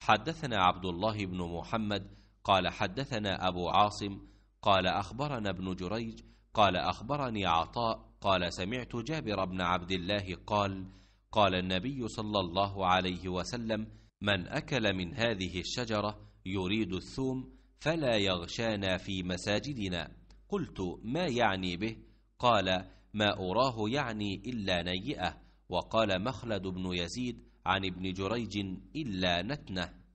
حدثنا عبد الله بن محمد قال حدثنا أبو عاصم قال أخبرنا ابن جريج قال أخبرني عطاء قال سمعت جابر بن عبد الله قال قال النبي صلى الله عليه وسلم من أكل من هذه الشجرة يريد الثوم فلا يغشانا في مساجدنا قلت ما يعني به قال ما أراه يعني إلا نيئة وقال مخلد بن يزيد عن ابن جريج إلا نتنه